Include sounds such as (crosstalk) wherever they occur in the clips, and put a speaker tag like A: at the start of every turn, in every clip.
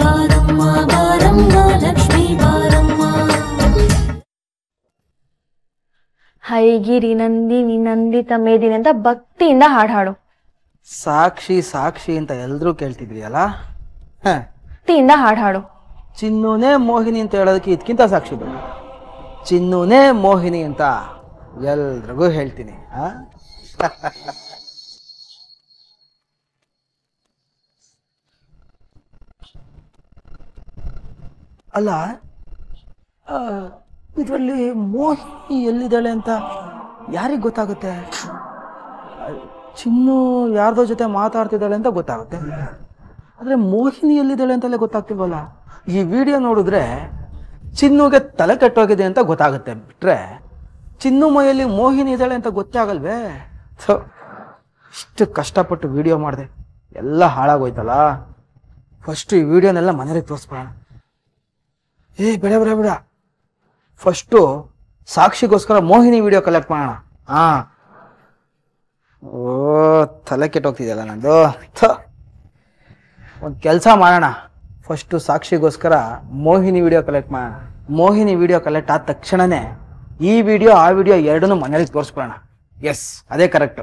A: ಬಾರಮ್ಮ ಬಾರಮ್ಮ ಹೈಗಿರಿ ನಂದಿನಿ ನಂದಿತ ಮೇದಿನಿ ಅಂತ ಭಕ್ತಿಯಿಂದ ಹಾಡ್ ಹಾಡು
B: ಸಾಕ್ಷಿ ಸಾಕ್ಷಿ ಅಂತ ಎಲ್ಲರೂ ಕೇಳ್ತಿದ್ವಿ ಅಲ್ಲ
A: ಭಕ್ತಿಯಿಂದ ಹಾಡು ಹಾಡು
B: ಚಿನ್ನೂನೇ ಮೋಹಿನಿ ಅಂತ ಹೇಳೋದಕ್ಕೆ ಇದ್ಕಿಂತ ಸಾಕ್ಷಿ ಬೇಕು ಚಿನ್ನೂನೇ ಮೋಹಿನಿ ಅಂತ ಎಲ್ರಿಗೂ ಹೇಳ್ತೀನಿ ಆ? (laughs) ಅಲ್ಲ ಇದರಲ್ಲಿ ಮೋಹಿನಿ ಎಲ್ಲಿದ್ದಾಳೆ ಅಂತ ಯಾರಿಗೆ ಗೊತ್ತಾಗುತ್ತೆ ಚಿನ್ನು ಯಾರ್ದೋ ಜೊತೆ ಮಾತಾಡ್ತಿದ್ದಾಳೆ ಅಂತ ಗೊತ್ತಾಗುತ್ತೆ ಆದರೆ ಮೋಹಿನಿ ಎಲ್ಲಿದ್ದಾಳೆ ಅಂತಲೇ ಗೊತ್ತಾಗ್ತಿವಲ್ಲ ಈ ವಿಡಿಯೋ ನೋಡಿದ್ರೆ ಚಿನ್ನುಗೆ ತಲೆ ಕೆಟ್ಟೋಗಿದೆ ಅಂತ ಗೊತ್ತಾಗುತ್ತೆ ಬಿಟ್ರೆ ಚಿನ್ನು ಮೈಯಲ್ಲಿ ಮೋಹಿನಿ ಇದ್ದಾಳೆ ಅಂತ ಗೊತ್ತಾಗಲ್ವೇ ಸೊ ಇಷ್ಟು ಕಷ್ಟಪಟ್ಟು ವಿಡಿಯೋ ಮಾಡಿದೆ ಎಲ್ಲ ಹಾಳಾಗೋಯ್ತಲ್ಲ ಫಸ್ಟು ಈ ವಿಡಿಯೋನೆಲ್ಲ ಮನೇಲಿ ತೋರಿಸ್ಬೋಣ ಏ ಬೇಡ ಬೇಡ ಬೇಡ ಫಸ್ಟು ಸಾಕ್ಷಿಗೋಸ್ಕರ ಮೋಹಿನಿ ವಿಡಿಯೋ ಕಲೆಕ್ಟ್ ಮಾಡೋಣ ಹಾ ಓ ತಲೆ ಕೆಟ್ಟೋಗ್ತಿದೆಯಲ್ಲ ನಂದು ಒಂದು ಕೆಲಸ ಮಾಡೋಣ ಫಸ್ಟು ಸಾಕ್ಷಿಗೋಸ್ಕರ ಮೋಹಿನಿ ವಿಡಿಯೋ ಕಲೆಕ್ಟ್ ಮಾಡೋಣ ಮೋಹಿನಿ ವಿಡಿಯೋ ಕಲೆಕ್ಟ್ ಆದ ತಕ್ಷಣವೇ ಈ ವಿಡಿಯೋ ಆ ವಿಡಿಯೋ ಎರಡನ್ನೂ ಮನೇಲಿ ತೋರಿಸ್ಕೊಳ್ಳೋಣ ಎಸ್ ಅದೇ ಕರೆಕ್ಟು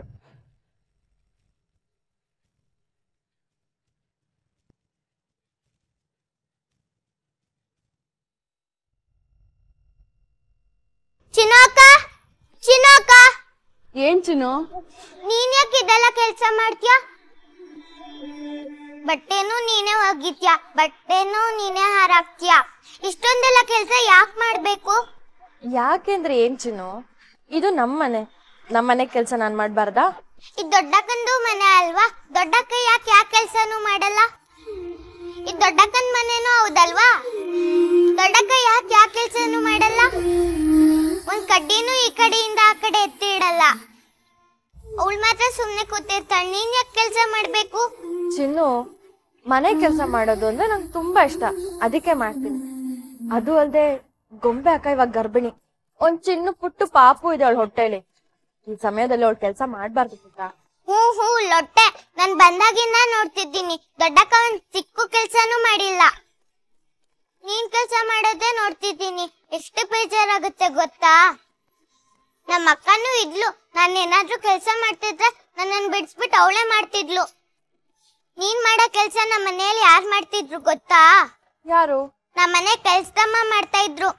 A: ಏನ್ ಚಿನ್ನು
C: ನೀನ್ ಯಾಕೆ ಇದೆಲ್ಲ ಕೆಲಸ ಮಾಡ್ತೀಯ ಬಟ್ಟೆನು ನೀನೇ ಒಗಿತ್ಯಾ ಬಟ್ಟೆನು ನೀನೇ
A: ಹಾರಾಕ್ತೀಯ ಇಷ್ಟೊಂದೆಲ್ಲ ಕೆಲಸ ಯಾಕೆ ಮಾಡ್ಬೇಕು ಯಾಕೆಂದ್ರೆ ಏನ್ ಚಿನ್ನು ಇದು ನಮ್ಮನೆ ನಮ್ಮನೆ ಕೆಲಸ ನಾನ್ ಮಾಡ್ಬಾರ್ದಾ ಇದು ದೊಡ್ಡಕ್ಕಂದು ಮನೆ ಅಲ್ವಾ
C: ದೊಡ್ಡಕ್ಕ ಯಾಕೆ ಯಾಕೆ ಕೆಲಸನೂ ಮಾಡಲ್ಲ ಇದು ದೊಡ್ಡಕ್ಕನ ಮನೆನೂ ಹೌದಲ್ವಾ ದೊಡ್ಡಕ್ಕ ಯಾಕೆ ಯಾ ಕೆಲಸನೂ ಮಾಡಲ್ಲ ಒಂದ್ ಕಡ್ಡಿನೂ ಈ ಕಡೆಯಿಂದ ಆ ಕಡೆ ಎತ್ತಿ ಇಡಲ್ಲ ಅವಳು ಮಾತ್ರ ಸುಮ್ನೆ ಕೂತಿರ್ತಾಳೆ ನೀನ್ ಯಾಕೆ ಕೆಲಸ
A: ಮಾಡಬೇಕು ಚಿನ್ನು ಮನೆ ಕೆಲಸ ಮಾಡೋದು ಅಂದ್ರೆ ನಂಗೆ ತುಂಬಾ ಇಷ್ಟ ಅದಕ್ಕೆ ಮಾಡ್ತೀನಿ ಅದು ಅಲ್ಲದೆ ಗೊಂಬೆ ಅಕ್ಕ ಇವಾಗ ಗರ್ಭಿಣಿ ಒಂದ್ ಚಿನ್ನು ಪುಟ್ಟು ಪಾಪು ಇದೆ ಅವಳ ಹೊಟ್ಟೆಲಿ ಈ ಸಮಯದಲ್ಲಿ ಅವಳು ಕೆಲಸ ಮಾಡ್ಬಾರ್ದು ಪುಟ್ಟ ಹೂ ಹೂ ಲೊಟ್ಟೆ
C: ನಾನು ಬಂದಾಗಿಂದ ನೋಡ್ತಿದ್ದೀನಿ ದೊಡ್ಡಕ್ಕ ಒಂದ್ ಚಿಕ್ಕ ಕೆಲ್ಸನೂ ಮಾಡಿಲ್ಲ ನೀನ್ ಕೆಲ್ಸ ಮಾಡೋದೇ ನೋಡ್ತಿದ್ದೀನಿ ಎಷ್ಟು ಬೇಜಾರಾಗುತ್ತೆ ಗೊತ್ತಾ ನಮ್ಮ ಅಕ್ಕನೂ ಇದ್ಲು ನಾನು ಏನಾದ್ರೂ ಕೆಲಸ ಮಾಡ್ತಿದ್ರೆ ನನ್ನನ್ನು ಬಿಡಿಸ್ಬಿಟ್ಟು ಅವಳೇ ಮಾಡ್ತಿದ್ಲು ನೀನ್ ಮಾಡೋ ಕೆಲಸ ನಮ್ಮ ಮನೆಯಲ್ಲಿ ಯಾರು ಮಾಡ್ತಿದ್ರು ಗೊತ್ತಾ ಯಾರು ನಮ್ಮ ಮನೆ ಕೆಲ್ಸದಮ್ಮ ಮಾಡ್ತಾ ಇದ್ರು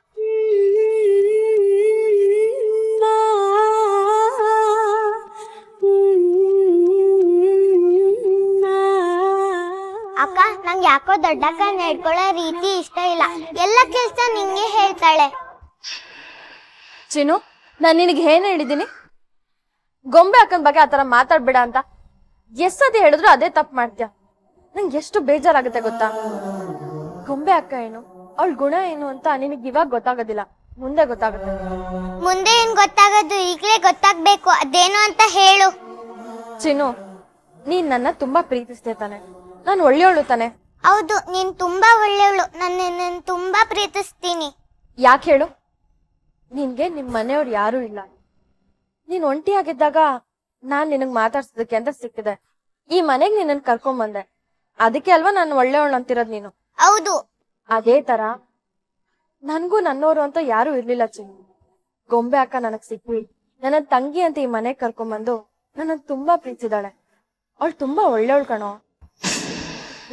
C: ಅಕ್ಕ ನಂಗೆ ಯಾಕೋ ದೊಡ್ಡಕ್ಕ ನಡ್ಕೊಳ್ಳೋ ರೀತಿ ಇಷ್ಟ
A: ಇಲ್ಲ ಎಲ್ಲ ಕೆಲಸ ನಿಂಗೆ ಹೇಳ್ತಾಳೆ ಚಿನ್ನು ನಾನು ನಿನಗೆ ಏನು ಹೇಳಿದ್ದೀನಿ ಗೊಂಬೆ ಅಕ್ಕನ ಬಗ್ಗೆ ಆ ಥರ ಮಾತಾಡ್ಬೇಡ ಅಂತ ಎಷ್ಟು ಸತಿ ಹೇಳಿದ್ರು ಅದೇ ತಪ್ಪು ಮಾಡ್ತೀಯ ನಂಗೆ ಎಷ್ಟು ಬೇಜಾರಾಗುತ್ತೆ ಗೊತ್ತಾ ಗೊಂಬೆ ಅಕ್ಕ ಏನು ಅವಳ ಗುಣ ಏನು ಅಂತ ನಿನಗೆ ಇವಾಗ ಗೊತ್ತಾಗೋದಿಲ್ಲ ಮುಂದೆ ಗೊತ್ತಾಗುತ್ತೆ ಮುಂದೆ ಏನು
C: ಗೊತ್ತಾಗೋದು ಈಗಲೇ ಗೊತ್ತಾಗ್ಬೇಕು ಅದೇನು ಅಂತ ಹೇಳು ಚಿನು ನೀನ್ ನನ್ನ ತುಂಬಾ ಪ್ರೀತಿಸ್ದೆ ತಾನೆ ನಾನು ಒಳ್ಳೆಯವಳು ತಾನೆ ಹೌದು ನೀನ್ ತುಂಬಾ ಒಳ್ಳೆಯವಳು ನನ್ನ
A: ತುಂಬಾ ಪ್ರೀತಿಸ್ತೀನಿ ಯಾಕೆ ಹೇಳು ನಿನ್ಗೆ ನಿಮ್ ಮನೆಯವ್ರು ಯಾರು ಇಲ್ಲ ನೀನ್ ಒಂಟಿಯಾಗಿದ್ದಾಗ ನಾನ್ ನಿನಗ್ ಮಾತಾಡ್ಸೋದಕ್ಕೆ ಅಂತ ಸಿಕ್ಕಿದೆ ಈ ಮನೆಗ್ ನಿನ್ನನ್ ಕರ್ಕೊಂಡ್ ಬಂದೆ ಅದಕ್ಕೆ ಅಲ್ವಾ ನಾನು ಒಳ್ಳೆಯವಳು ಅಂತಿರೋದ್ ನೀನು ಹೌದು ಅದೇ ತರ ನನ್ಗೂ ನನ್ನೋರು ಅಂತ ಯಾರು ಇರ್ಲಿಲ್ಲ ಚಿನ್ನ ಗೊಂಬೆ ಅಕ್ಕ ನನಗ್ ಸಿಕ್ಕಿ ನನ್ನ ತಂಗಿ ಅಂತ ಈ ಮನೆಗ್ ಕರ್ಕೊಂಡ್ ಬಂದು ನನಗ್ ತುಂಬಾ ಪ್ರೀತಿಸಿದಾಳೆ ಅವಳು ತುಂಬಾ ಒಳ್ಳೆಯವಳು ಕಣೋ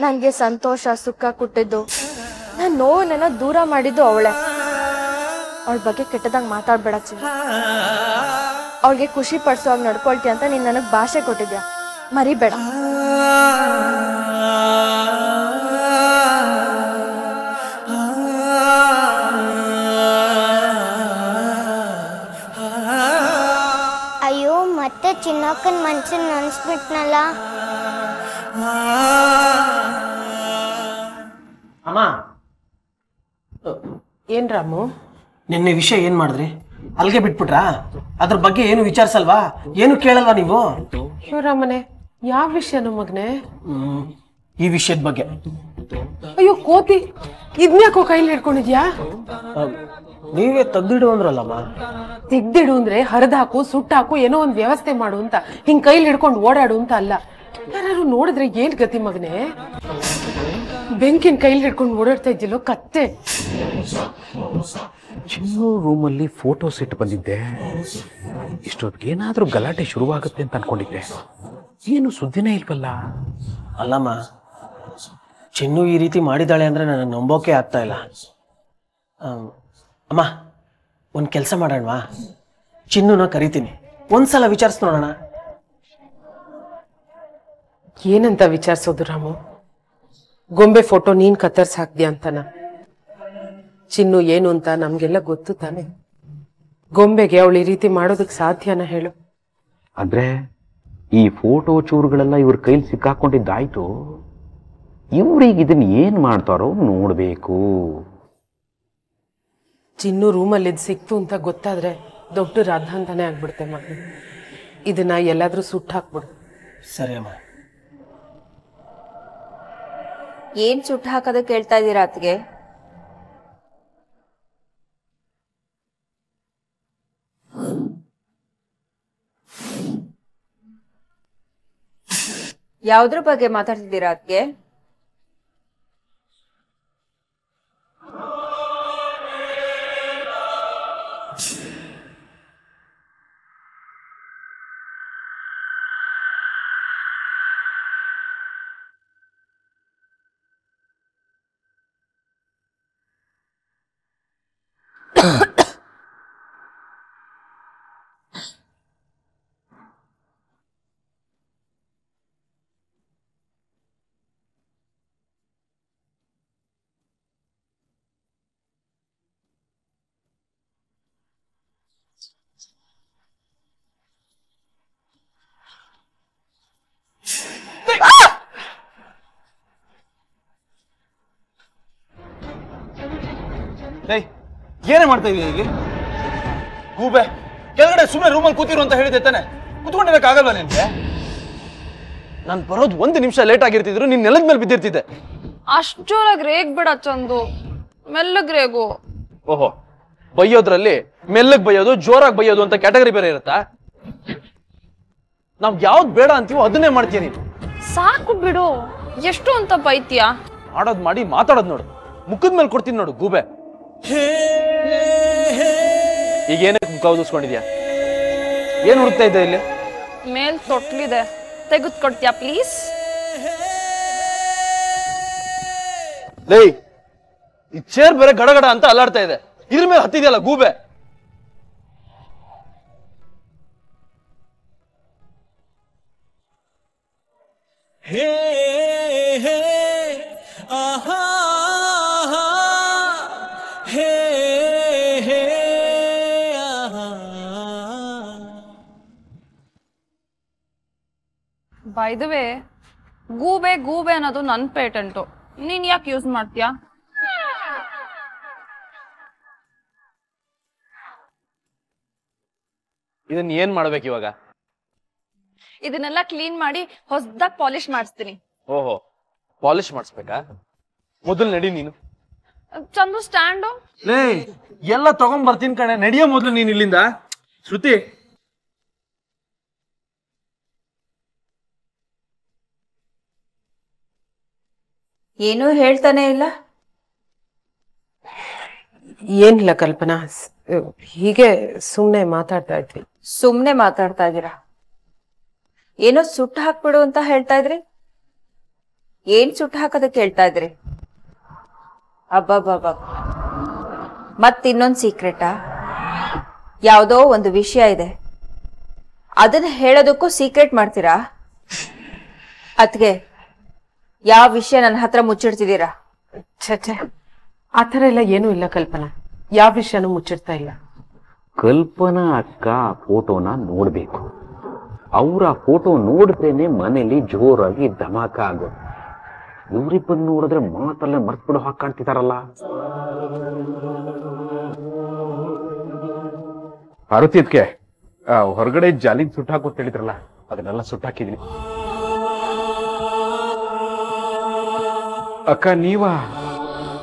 A: ನಂಗೆ ಸಂತೋಷ ಸುಖ ಕೊಟ್ಟಿದ್ದು ನನ್ನ ನೋವನ್ನ ದೂರ ಮಾಡಿದ್ದು ಅವಳೇ ಅವ್ರ ಬಗ್ಗೆ ಕೆಟ್ಟದಾಗ ಮಾತಾಡ್ಬೇಡ ಅವ್ರಿಗೆ ಖುಷಿ ಪಡಿಸೋವಾಗ ನಡ್ಕೊಳ್ತಿ ಅಂತ ನೀನು ನನಗೆ ಭಾಷೆ ಕೊಟ್ಟಿದ್ಯಾ ಮರಿಬೇಡ
C: ಅಯ್ಯೋ ಮತ್ತೆ ಚಿನ್ನಕ್ಕನ ಮನ್ಸನ್ ನೆನ್ಸ್ಬಿಟ್ನಲ್ಲ
D: ಅಮ್ಮ ಏನ್ ರಾಮು
B: ನಿನ್ನೆ ವಿಷಯ ಏನು ಮಾಡಿದ್ರಿ ಅಲ್ಲಿಗೆ ಬಿಟ್ಬಿಟ್ರಾ ಅದ್ರ ಬಗ್ಗೆ ಏನು ವಿಚಾರಿಸಲ್ವಾ ಏನು ಕೇಳಲ್ವಾ ನೀವು
D: ಶಿವರಾಮನೆ ಯಾವ ವಿಷಯ ನಮ್ಮ ಮಗನೆ
B: ಈ ವಿಷಯದ ಬಗ್ಗೆ
D: ಅಯ್ಯೋ ಕೋತಿ ಇದ್ನ್ಯಾಕೋ ಕೈಲಿ ಹಿಡ್ಕೊಂಡಿದ್ಯಾ
B: ನೀವೇ ತೆಗ್ದಿಡು ಅಂದ್ರಲ್ಲಮ್ಮ
D: ತೆಗ್ದಿಡು ಅಂದ್ರೆ ಹರಿದಾಕು ಸುಟ್ಟಾಕು ಏನೋ ಒಂದು ವ್ಯವಸ್ಥೆ ಮಾಡು ಅಂತ ಹಿಂಗ್ ಕೈಲಿ ಹಿಡ್ಕೊಂಡು ಓಡಾಡು ಅಂತ ಅಲ್ಲ ಯಾರು ನೋಡಿದ್ರೆ ಏನ್ ಗತಿ ಮಗನೇ ಬೆಂಕಿನ ಕೈಲಿ ಹಿಡ್ಕೊಂಡು ಓಡಾಡ್ತಾ ಇದ್ದಿಲ್ಲೋ ಕತ್ತೆ ಚಿನ್ನು ರೂಮಲ್ಲಿ ಫೋಟೋ ಸೆಟ್ ಬಂದಿದ್ದೆ ಇಷ್ಟೊತ್ತಿಗೆ ಏನಾದರೂ ಗಲಾಟೆ ಶುರುವಾಗುತ್ತೆ ಅಂತ ಅನ್ಕೊಂಡಿದ್ದೆ ಏನು ಸುದ್ದಿನೇ ಇಲ್ವಲ್ಲ
B: ಅಲ್ಲಮ್ಮ ಚಿನ್ನು ಈ ರೀತಿ ಮಾಡಿದ್ದಾಳೆ ಅಂದ್ರೆ ನನಗೆ ನಂಬೋಕೆ ಆಗ್ತಾ ಇಲ್ಲ ಅಮ್ಮ ಒಂದು ಕೆಲಸ ಮಾಡೋಣವಾ ಚಿನ್ನುನ ಕರಿತೀನಿ ಒಂದ್ಸಲ ವಿಚಾರಿಸ್ ನೋಡೋಣ
D: ಏನಂತ ವಿಚಾರಿಸೋದು ರಾಮು ಗೊಂಬೆ ಫೋಟೋ ನೀನ್ ಕತ್ತರ್ಸ್ ಹಾಕ್ದ್ಯಾ ಅಂತನ ಚಿನ್ನು ಏನು ಅಂತ ನಮ್ಗೆಲ್ಲ ಗೊತ್ತು ತಾನೆ ಗೊಂಬೆಗೆ ಅವಳು ಈ ರೀತಿ ಮಾಡೋದಕ್ಕೆ ಸಾಧ್ಯನ ಹೇಳು ಅಂದ್ರೆ ಈ ಫೋಟೋ ಚೂರುಗಳೆಲ್ಲ ಇವ್ರ ಕೈಲಿ ಸಿಕ್ಕಾಕೊಂಡಿದ್ದಾಯ್ತು ಇವ್ರಿಗೆ ಇದನ್ನ ಏನ್ ಮಾಡ್ತಾರೋ ನೋಡ್ಬೇಕು ಚಿನ್ನು ರೂಮಲ್ಲಿ ಇದು ಸಿಕ್ತು ಅಂತ ಗೊತ್ತಾದ್ರೆ ದೊಡ್ಡ ರಾಧಾಂತಾನೆ ಆಗ್ಬಿಡ್ತೆ ಇದನ್ನ ಎಲ್ಲಾದ್ರೂ ಸುಟ್ಟು ಹಾಕ್ಬಿಡು
B: ಸರಿ ಅಮ್ಮ
A: ಏನ್ ಸುಟ್ಟು ಹಾಕೋದು ಕೇಳ್ತಾ ಇದ್ದೀರಾ ಅತ್ಗೆ ಯಾವ್ದ್ರ ಬಗ್ಗೆ ಮಾತಾಡ್ತಿದ್ದೀರಾ ಅದ್ಗೆ
B: ಏಯ್ ಏನೇ ಮಾಡ್ತಾ ಇದೀಯ ಹೀಗೆ ಗೂಬೆ ಕೆಳಗಡೆ ಸುಮ್ಮನೆ ರೂಮಲ್ಲಿ ಕೂತಿರು ಅಂತ ಹೇಳಿದೆ ತಾನೆ ಕೂತ್ಕೊಂಡಿರೋಕ್ಕಾಗಲ್ವಾ ನಿನ್ಗೆ ನಾನು ಬರೋದು ಒಂದು ನಿಮಿಷ ಲೇಟ್ ಆಗಿರ್ತಿದ್ರು ನೀನ್ ನೆಲದ ಮೇಲೆ ಬಿದ್ದಿರ್ತಿದ್ದೆ
A: ಅಷ್ಟೊಳಗೆ ರೇಗ್ ಬೇಡ ಚಂದು ಮೆಲ್ಲಗ್ ರೇಗು
B: ಓಹೋ ಬೈಯೋದ್ರಲ್ಲಿ ಮೆಲ್ಲಗ್ ಬೈಯೋದು ಜೋರಾಗಿ ಬೈಯೋದು ಅಂತ ಕ್ಯಾಟಗರಿ ಬೇರೆ ಇರುತ್ತಾ ನಾವ್ ಯಾವ್ದು ಬೇಡ ಅಂತೀವೋ ಅದನ್ನೇ ಮಾಡ್ತೀಯ ನೀನು
A: ಸಾಕು ಬಿಡು ಎಷ್ಟು ಅಂತ ಬೈತೀಯಾ
B: ಮಾಡೋದ್ ಮಾಡಿ ಮಾತಾಡೋದ್ ನೋಡು ಮುಖದ ಮೇಲೆ ಕೊಡ್ತೀನಿ ನೋಡು ಗೂಬೆ ಈಗ ಏನಕ್ಕೆ ಮುಖ ಉದಿಸ್ಕೊಂಡಿದ್ಯಾ ಏನ್ ಹುಡುಕ್ತಾ ಇದ್ದೆ ಇಲ್ಲಿ
A: ಮೇಲ್ ತೊಟ್ಲಿದೆ ತೆಗೆದ್ ಕೊಡ್ತೀಯಾ ಪ್ಲೀಸ್
B: ಲೇ ಈ ಚೇರ್ ಬೇರೆ ಗಡಗಡ ಅಂತ ಅಲ್ಲಾಡ್ತಾ ಇದೆ ಇದ್ರ ಮೇಲೆ ಹತ್ತಿದೆಯಲ್ಲ ಗೂಬೆ
C: ಹೇ
A: ಬೈ ದ ವೇ ಗೂಬೆ ಗೂಬೆ ಅನ್ನೋದು ನನ್ನ ಪೇಟೆಂಟು ನೀನ್ ಯಾಕೆ ಯೂಸ್ ಮಾಡ್ತೀಯಾ
B: ಇದನ್ನ ಏನ್ ಮಾಡ್ಬೇಕು ಇವಾಗ
A: ಇದನ್ನೆಲ್ಲ ಕ್ಲೀನ್ ಮಾಡಿ ಹೊಸದಾಗಿ ಪಾಲಿಶ್ ಮಾಡಿಸ್ತೀನಿ
B: ಓಹೋ ಪಾಲಿಶ್ ಮಾಡಿಸ್ಬೇಕಾ ಮೊದಲು ನಡಿ ನೀನು
A: ಚಂದು ಸ್ಟ್ಯಾಂಡು
B: ಎಲ್ಲ ತಗೊಂಡ್ ಬರ್ತೀನಿ ಕಣೆ ನಡಿಯೋ ಮೊದಲು ನೀನ್ ಇಲ್ಲಿಂದ ಶ್ರುತಿ
A: ಏನೂ ಹೇಳ್ತಾನೆ ಇಲ್ಲ
D: ಏನಿಲ್ಲ ಕಲ್ಪನಾ ಹೀಗೆ ಸುಮ್ಮನೆ ಮಾತಾಡ್ತಾ ಇದ್ವಿ
A: ಸುಮ್ಮನೆ ಮಾತಾಡ್ತಾ ಇದೀರಾ ಏನೋ ಸುಟ್ಟು ಹಾಕ್ಬಿಡು ಅಂತ ಹೇಳ್ತಾ ಇದ್ರಿ ಏನ್ ಸುಟ್ಟು ಹಾಕೋದಕ್ಕೆ ಹೇಳ್ತಾ ಇದ್ರಿ ಅಬ್ಬಬ್ಬಬ್ಬ ಮತ್ತಿನ್ನೊಂದು ಸೀಕ್ರೆಟಾ ಯಾವುದೋ ಒಂದು ವಿಷಯ ಇದೆ ಅದನ್ನ ಹೇಳೋದಕ್ಕೂ ಸೀಕ್ರೆಟ್ ಮಾಡ್ತೀರಾ ಅದ್ಗೆ ಯಾವ ವಿಷಯ ನನ್ನ ಹತ್ರ ಮುಚ್ಚಿಡ್ತಿದ್ದೀರಾ ಛೇ ಛೇ ಆ ಥರ ಎಲ್ಲ ಏನೂ ಇಲ್ಲ ಕಲ್ಪನಾ ಯಾವ ವಿಷಯನೂ ಮುಚ್ಚಿಡ್ತಾ ಇಲ್ಲ
D: ಕಲ್ಪನಾ ಅಕ್ಕ ಫೋಟೋನ ನೋಡಬೇಕು ಅವ್ರ ಫೋಟೋ ನೋಡಿದ್ರೇನೆ ಮನೇಲಿ ಜೋರಾಗಿ ಧಮಾಕ ಆಗೋದು ಇವರಿಬ್ಬರು ನೋಡಿದ್ರೆ ಮಾತಲ್ಲೇ ಮರ್ತ್ಬಿಡೋ ಹಾಗೆ ಕಾಣ್ತಿದಾರಲ್ಲ ಹೊರಗಡೆ ಜಾಲಿಂಗ್ ಸುಟ್ಟಾಕು ಹೇಳಿದ್ರಲ್ಲ ಅದನ್ನೆಲ್ಲ ಸುಟ್ಟಾಕಿದೀನಿ
C: ಅಕ್ಕ ನೀವಾ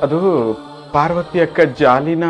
C: ಅದು ಪಾರ್ವತಿ ಅಕ್ಕ ಜಾಲಿನ